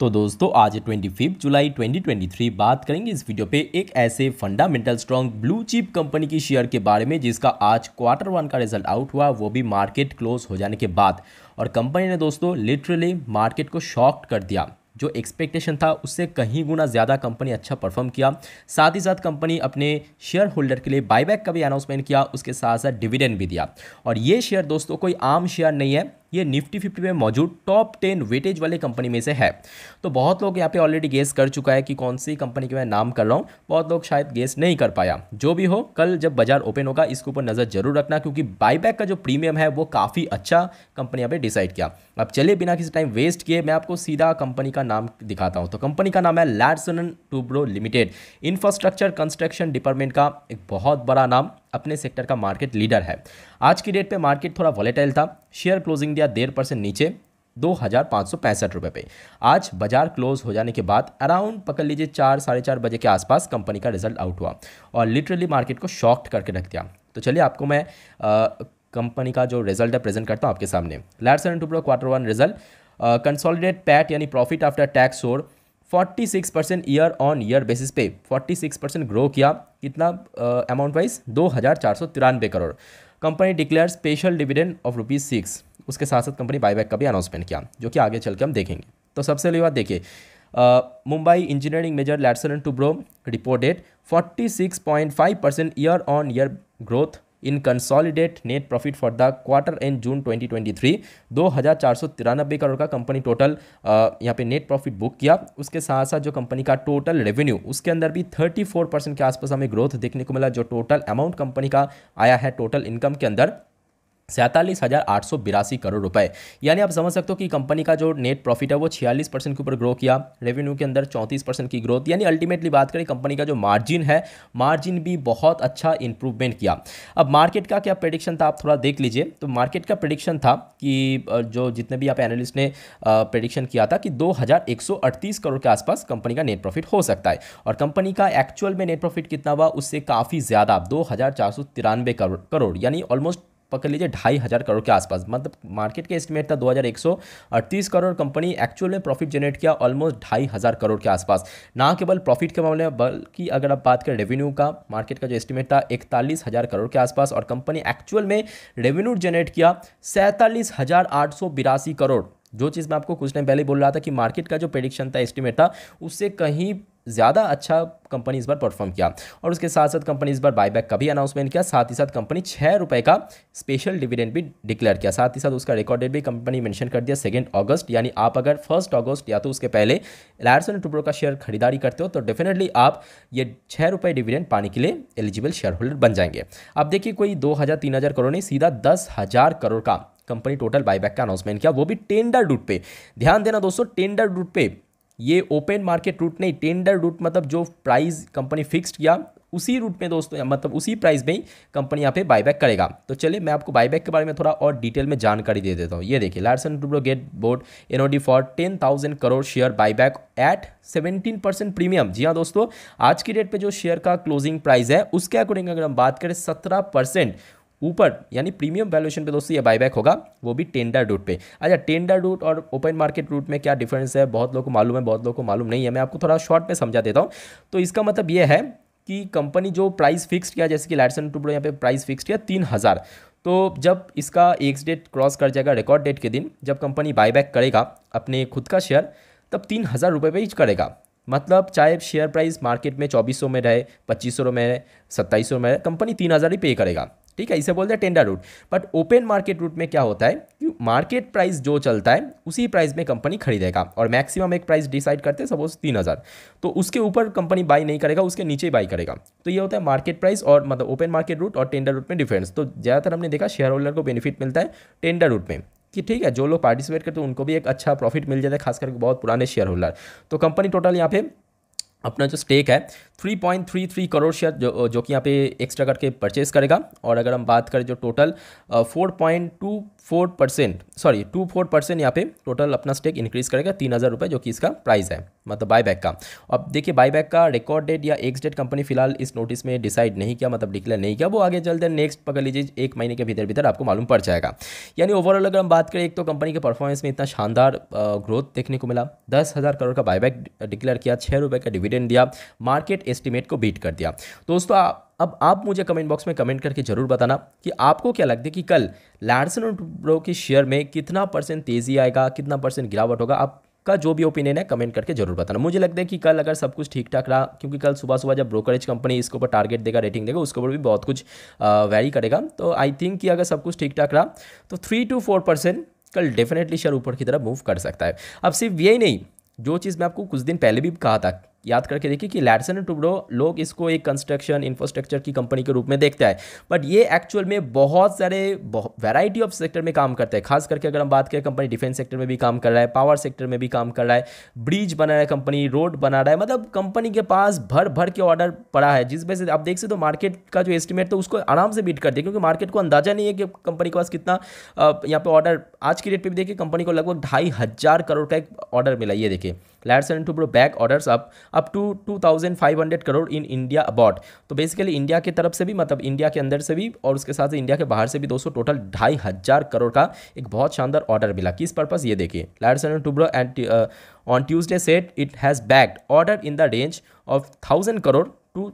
तो दोस्तों आज ट्वेंटी फिफ्थ जुलाई 2023 बात करेंगे इस वीडियो पे एक ऐसे fundamental strong blue chip company की शेयर के बारे में जिसका आज क्वार्टर वन का रिजल्ट आउट हुआ वो भी मार्केट क्लोज हो जाने के बाद और कंपनी ने दोस्तों लिटरली मार्केट को शॉक कर दिया जो एक्सपेक्टेशन था उससे कहीं गुना ज़्यादा कंपनी अच्छा परफॉर्म किया साथ ही साथ कंपनी अपने शेयर होल्डर के लिए बाईबैक का भी अनाउंसमेंट किया उसके साथ साथ डिविडेंड भी दिया और ये शेयर दोस्तों कोई आम शेयर नहीं है ये निफ्टी फिफ्टी में मौजूद टॉप टेन वेटेज वाले कंपनी में से है तो बहुत लोग यहाँ पे ऑलरेडी गेस कर चुका है कि कौन सी कंपनी के मैं नाम कर रहा हूँ बहुत लोग शायद गेस नहीं कर पाया जो भी हो कल जब बाजार ओपन होगा इसके ऊपर नज़र जरूर रखना क्योंकि बाईबैक का जो प्रीमियम है वो काफ़ी अच्छा कंपनी यहाँ पे डिसाइड किया अब चले बिना किसी टाइम वेस्ट किए मैं आपको सीधा कंपनी का नाम दिखाता हूँ तो कंपनी का नाम है Larsen Toubro limited infrastructure construction department का एक बहुत बड़ा नाम अपने सेक्टर का मार्केट लीडर है आज की डेट पे मार्केट थोड़ा वॉलेटाइल था शेयर क्लोजिंग दिया डेढ़ परसेंट नीचे दो हज़ार पाँच सौ पैंसठ रुपये पे आज बाजार क्लोज हो जाने के बाद अराउंड पकड़ लीजिए चार साढ़े चार बजे के आसपास कंपनी का रिजल्ट आउट हुआ और लिटरली मार्केट को शॉक्ट करके रख दिया तो चलिए आपको मैं कंपनी का जो रिजल्ट है प्रेजेंट करता हूँ आपके सामने लैट्स and Toubro quarter one result consolidate PAT यानी प्रॉफिट आफ्टर टैक्स और 46 percent year on year basis पे 46 परसेंट ग्रो किया कितना अमाउंट वाइज दो हज़ार चार सौ तिरानवे crore company declare special dividend of rupees six उसके साथ साथ कंपनी बायबैक का भी अनाउंसमेंट किया जो कि आगे चल के हम देखेंगे तो सबसे पहली बात देखिए Mumbai engineering major Larsen and Toubro reported 46.5 percent year on year growth in consolidate net profit for the quarter end June 2023 twenty crore का कंपनी टोटल यहाँ पे नेट प्रॉफिट बुक किया उसके साथ साथ जो कंपनी का टोटल रेवेन्यू उसके अंदर भी 34 परसेंट के आसपास हमें ग्रोथ देखने को मिला जो टोटल अमाउंट कंपनी का आया है टोटल इनकम के अंदर सैंतालीस हज़ार आठ सौ बिरासी करोड़ रुपए यानी आप समझ सकते हो कि कंपनी का जो नेट प्रॉफिट है वो छियालीस परसेंट के ऊपर ग्रो किया रेवेन्यू के अंदर चौंतीस परसेंट की ग्रोथ यानी अल्टीमेटली बात करें कंपनी का जो मार्जिन है मार्जिन भी बहुत अच्छा इंप्रूवमेंट किया अब मार्केट का क्या प्रडिक्शन था आप थोड़ा देख लीजिए तो मार्केट का प्रडिक्शन था कि जो जितने भी आप एनालिस्ट ने प्रडिक्शन किया था कि दो करोड़ के आसपास कंपनी का नेट प्रॉफिट हो सकता है और कंपनी का एक्चुअल में नेट प्रॉफिट कितना हुआ उससे काफ़ी ज़्यादा दो करोड़ यानी ऑलमोस्ट पकड़ लीजिए ढाई हज़ार करोड़ के आसपास मतलब मार्केट के एस्टिमेट था दो हज़ार एक सौ अड़तीस करोड़ कंपनी एक्चुअल में प्रॉफिट जनरेट किया ऑलमोस्ट ढाई हज़ार करोड़ के आसपास ना केवल प्रॉफिट के मामले में बल्कि अगर आप बात करें रेवेन्यू का मार्केट का जो एस्टिमेट था इकतालीस हज़ार करोड़ के आसपास और कंपनी एक्चुअल में रेवेन्यू जनरेट किया सैंतालीस हज़ार आठ सौ बिरासी करोड़ जो चीज़ मैं आपको कुछ टाइम पहले बोल रहा था कि मार्केट का जो प्रेडिक्शन था एस्टिमेट था उससे कहीं ज़्यादा अच्छा कंपनी इस बार परफॉर्म किया और उसके साथ साथ कंपनी इस बार बायबैक का भी अनाउंसमेंट किया साथ ही साथ कंपनी छः रुपये का स्पेशल डिविडेंड भी डिक्लेयर किया साथ ही साथ उसका रिकॉर्डेड भी कंपनी मेंशन कर दिया सेकेंड अगस्त यानी आप अगर फर्स्ट अगस्त या तो उसके पहले लायरसन टुब्रो का शेयर खरीदारी करते हो तो डेफिनेटली आप ये छः रुपये डिविडेंड पाने के लिए एलिजिबल शेयर होल्डर बन जाएंगे अब देखिए कोई दो हज़ार तीन हज़ार करोड़ नहीं सीधा दस हज़ार करोड़ का कंपनी टोटल बायबैक का अनाउंसमेंट किया वो भी टेंडर रूट पे ध्यान देना दोस्तों टेंडर रूट पे ये ओपन मार्केट रूट नहीं टेंडर रूट मतलब जो प्राइस कंपनी फिक्स्ड किया उसी रूट में दोस्तों मतलब उसी प्राइस में ही कंपनी यहाँ पे बायबैक करेगा तो चलिए मैं आपको बायबैक के बारे में थोड़ा और डिटेल में जानकारी दे देता हूँ ये देखिए Larsen Toubro get board NOD for ten thousand crore share buyback at seventeen percent premium जी हाँ दोस्तों आज की डेट पे जो शेयर का क्लोजिंग प्राइस है उसके अकॉर्डिंग अगर हम बात करें सत्रह परसेंट ऊपर यानी प्रीमियम वैल्यूशन पे दोस्तों ये बायबैक होगा वो भी टेंडर रूट पे अच्छा टेंडर रूट और ओपन मार्केट रूट में क्या डिफरेंस है बहुत लोग को मालूम है बहुत लोग को मालूम नहीं है मैं आपको थोड़ा शॉर्ट में समझा देता हूँ तो इसका मतलब ये है कि कंपनी जो प्राइस फिक्स किया जैसे कि लाइटसन टू यहाँ पे प्राइस फिक्स किया तीन हज़ार तो जब इसका एक डेट क्रॉस कर जाएगा रिकॉर्ड डेट के दिन जब कंपनी बायबैक करेगा अपने खुद का शेयर तब तीन हज़ार रुपये पे करेगा मतलब चाहे शेयर प्राइस मार्केट में चौबीस सौ में रहे पच्चीस सौ में रहे सत्ताईस सौ में रहे कंपनी तीन हज़ार ही पे करेगा ठीक है इसे बोलते हैं tender route but open market route में क्या होता है कि मार्केट प्राइस जो चलता है उसी प्राइस में कंपनी खरीदेगा और मैक्सिमम एक प्राइस डिसाइड करते हैं सपोज तीन हज़ार तो उसके ऊपर कंपनी बाई नहीं करेगा उसके नीचे ही बाई करेगा तो ये होता है मार्केट प्राइस और मतलब ओपन मार्केट रूट और टेंडर रूट में डिफरेंस तो ज़्यादातर हमने देखा शेयर होल्डर को बेनिफिट मिलता है टेंडर रूट में कि ठीक है जो लोग पार्टिसिपेट करते हैं उनको भी एक अच्छा प्रॉफिट मिल जाता है खासकर बहुत पुराने शेयर होल्डर तो कंपनी टोटल यहाँ पे अपना जो स्टेक है 3.33 करोड़ शेयर जो जो कि यहाँ पे एक्स्ट्रा करके परचेज करेगा और अगर हम बात करें जो टोटल 4.24 परसेंट सॉरी 24 परसेंट यहाँ पे टोटल अपना स्टेक इंक्रीज़ करेगा तीन हज़ार रुपये जो कि इसका प्राइस है मतलब बायबैक का अब देखिए बायबैक का रिकॉर्ड डेट या एक्स डेट कंपनी फिलहाल इस नोटिस में डिसाइड नहीं किया मतलब डिक्लेयर नहीं किया वो आगे चलते नेक्स्ट पकड़ लीजिए एक महीने के भीतर भीतर आपको मालूम पड़ जाएगा यानी ओवरऑल अगर हम बात करें एक तो कंपनी के परफॉर्मेंस में इतना शानदार ग्रोथ देखने को मिला दस हज़ार करोड़ का बायबैक डिक्लेयर किया छः रुपये का डिविडेंड दिया मार्केट एस्टिमेट को बीट कर दिया दोस्तों अब आप मुझे कमेंट बॉक्स में कमेंट करके ज़रूर बताना कि आपको क्या लगता है कि कल लार्सन ब्रो के शेयर में कितना परसेंट तेज़ी आएगा कितना परसेंट गिरावट होगा आप का जो भी ओपिनियन है कमेंट करके जरूर बताना मुझे लगता है कि कल अगर सब कुछ ठीक ठाक रहा क्योंकि कल सुबह सुबह जब ब्रोकरेज कंपनी इसके ऊपर टारगेट देगा रेटिंग देगा उसके ऊपर भी बहुत कुछ वैरी करेगा तो आई थिंक कि अगर सब कुछ ठीक ठाक रहा तो थ्री टू फोर परसेंट कल डेफिनेटली शेयर ऊपर की तरफ मूव कर सकता है अब सिर्फ यही नहीं जो चीज़ मैं आपको कुछ दिन पहले भी कहा था याद करके देखिए कि लैडसन एंड टुबडो लोग इसको एक कंस्ट्रक्शन इंफ्रास्ट्रक्चर की कंपनी के रूप में देखते हैं बट ये एक्चुअल में बहुत सारे वैरायटी ऑफ सेक्टर में काम करते हैं खास करके अगर हम बात करें कंपनी डिफेंस सेक्टर में भी काम कर रहा है पावर सेक्टर में भी काम कर रहा है ब्रिज बना रहा है कंपनी रोड बना रहा है मतलब कंपनी के पास भर भर के ऑर्डर पड़ा है जिस वजह से आप देख सकते हो तो मार्केट का जो एस्टिमेट तो उसको आराम से बीट कर दिया क्योंकि मार्केट को अंदाजा नहीं है कि कंपनी के पास कितना यहाँ पर ऑर्डर आज की डेट पर भी देखिए कंपनी को लगभग ढाई हज़ार करोड़ का एक ऑर्डर मिला ये देखिए लैंड सेल Toubro bags order up up to two thousand five hundred crore in India about तो बेसिकली इंडिया की तरफ से भी मतलब इंडिया के अंदर से भी और उसके साथ इंडिया के बाहर से भी दोस्तों टोटल ढाई हजार करोड़ का एक बहुत शानदार ऑर्डर मिला किस पर्पज ये देखिए लैंड सेल Toubro and on Tuesday said it has bagged order in the range of thousand crore to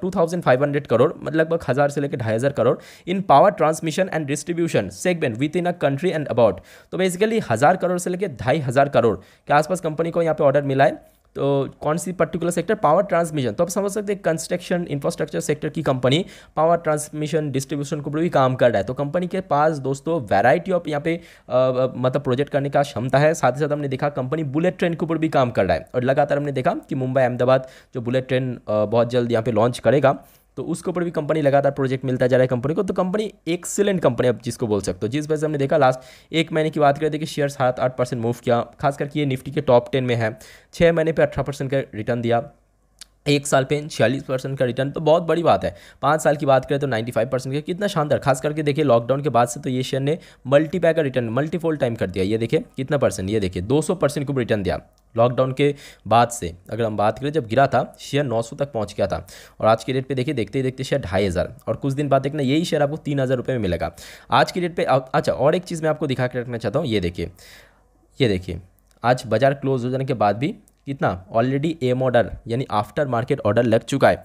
two thousand five hundred crore मतलब लगभग हज़ार से लेकर ढाई हज़ार crore in power transmission and distribution segment with in a country and about तो basically हज़ार करोड़ से लेकर ढाई हज़ार करोड़ के आसपास कंपनी को यहाँ पे ऑर्डर मिला है तो कौन सी पर्टिकुलर सेक्टर पावर ट्रांसमिशन तो आप समझ सकते हैं कंस्ट्रक्शन इंफ्रास्ट्रक्चर सेक्टर की कंपनी पावर ट्रांसमिशन डिस्ट्रीब्यूशन के ऊपर भी काम कर रहा है तो कंपनी के पास दोस्तों वैरायटी ऑफ यहाँ पे आ, मतलब प्रोजेक्ट करने का क्षमता है साथ ही साथ हमने देखा कंपनी बुलेट ट्रेन के ऊपर भी काम कर रहा है और लगातार हमने देखा कि मुंबई अहमदाबाद जो बुलेट ट्रेन बहुत जल्द यहाँ पे लॉन्च करेगा तो उसके ऊपर भी कंपनी लगातार प्रोजेक्ट मिलता जा रहा है कंपनी को तो कंपनी एक्सेलेंट कंपनी अब जिसको बोल सकते हो जिस वजह से हमने देखा लास्ट एक महीने की बात करें देखिए तो शेयर सात आठ परसेंट मूव किया खास करके ये निफ्टी के टॉप टेन में है छः महीने पर अठारह परसेंट का रिटर्न दिया एक साल पे छियालीस परसेंट का रिटर्न तो बहुत बड़ी बात है पाँच साल की बात करें तो 95 परसेंट का कितना शानदार खास करके देखिए लॉकडाउन के बाद से तो ये शेयर ने मल्टीपै का रिटर्न मल्टीफोल टाइम कर दिया ये देखिए कितना परसेंट ये देखिए 200 परसेंट को रिटर्न दिया लॉकडाउन के बाद से अगर हम बात करें जब गिरा था शेयर 900 तक पहुंच गया था और आज के डेट पे देखिए देखते ही देखते शेयर ढाई हज़ार और कुछ दिन बाद देखना यही शेयर आपको तीन हज़ार रुपये में मिलेगा आज के डेट पर अच्छा और एक चीज़ मैं आपको दिखा के रखना चाहता हूँ ये देखिए ये देखिए आज बाजार क्लोज हो जाने के बाद भी कितना ऑलरेडी एम ऑर्डर यानी आफ्टर मार्केट ऑर्डर लग चुका है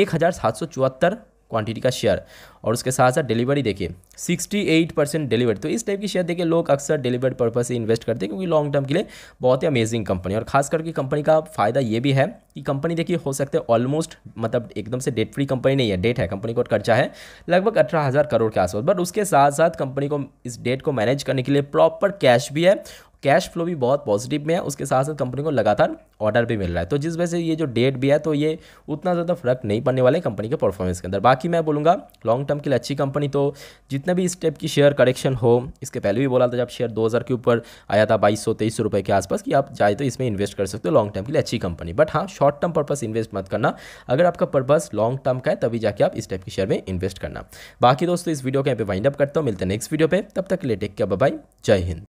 एक हज़ार सात सौ चौहत्तर क्वांटिटी का शेयर और उसके साथ साथ डिलीवरी देखिए 68 परसेंट डिलीवरी तो इस टाइप की शेयर देखिए लोग अक्सर डिलीवरी पर्पज से इन्वेस्ट करते हैं क्योंकि लॉन्ग टर्म के लिए बहुत ही अमेजिंग कंपनी और खास करके कंपनी का फायदा ये भी है कि कंपनी देखिए हो सकते हैं ऑलमोस्ट मतलब एकदम से डेट फ्री कंपनी नहीं है डेट है कंपनी को खर्चा है लगभग अठारह हज़ार करोड़ के आसपास बट उसके साथ साथ कंपनी को इस डेट को मैनेज करने के लिए प्रॉपर कैश भी है कैश फ्लो भी बहुत पॉजिटिव में है उसके साथ साथ कंपनी को लगातार ऑर्डर भी मिल रहा है तो जिस वजह से ये जो डेट भी है तो ये उतना ज़्यादा फर्क नहीं पड़ने वाला है कंपनी के परफॉर्मेंस के अंदर बाकी मैं बोलूँगा लॉन्ग टर्म के लिए अच्छी कंपनी तो जितने भी इस टाइप की शेयर करेक्शन हो इसके पहले भी बोला था जब शेयर दो के ऊपर आया था बाईस सौ तेईस रुपये के आसपास कि आप चाहे तो इसमें इन्वेस्ट कर सकते हो लॉन्ग टर्म के लिए अच्छी कंपनी बट हाँ शॉर्ट टर्म पर्पज इन्वेस्ट मत करना अगर आपका पर्पज लॉन्ग टर्म का है तभी जाके आप इस टाइप के शेयर में इन्वेस्ट करना बाकी दोस्तों इस वीडियो के यहाँ पे वाइंड अप करता हूँ मिलते हैं नेक्स्ट वीडियो पर तब तक के लिए टेक केयर बाय जय हिंद